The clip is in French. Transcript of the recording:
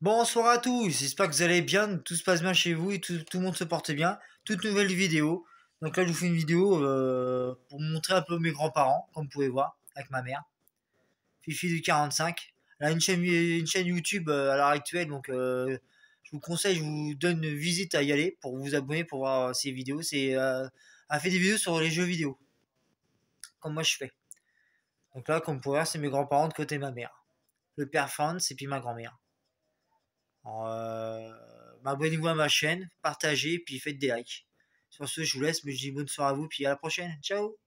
Bonsoir à tous, j'espère que vous allez bien, tout se passe bien chez vous et tout, le monde se porte bien. Toute nouvelle vidéo. Donc là je vous fais une vidéo euh, pour montrer un peu mes grands-parents, comme vous pouvez voir, avec ma mère. Fifi du 45. Elle a une chaîne, une chaîne YouTube euh, à l'heure actuelle, donc euh, je vous conseille, je vous donne une visite à y aller pour vous abonner pour voir ses vidéos. C'est, elle fait des vidéos sur les jeux vidéo, comme moi je fais. Donc là, comme vous pouvez voir, c'est mes grands-parents de côté ma mère. Le père fan c'est puis ma grand-mère. Euh, bah, abonnez-vous à ma chaîne, partagez, puis faites des likes. Sur ce, je vous laisse, mais je dis bonne soirée à vous, puis à la prochaine. Ciao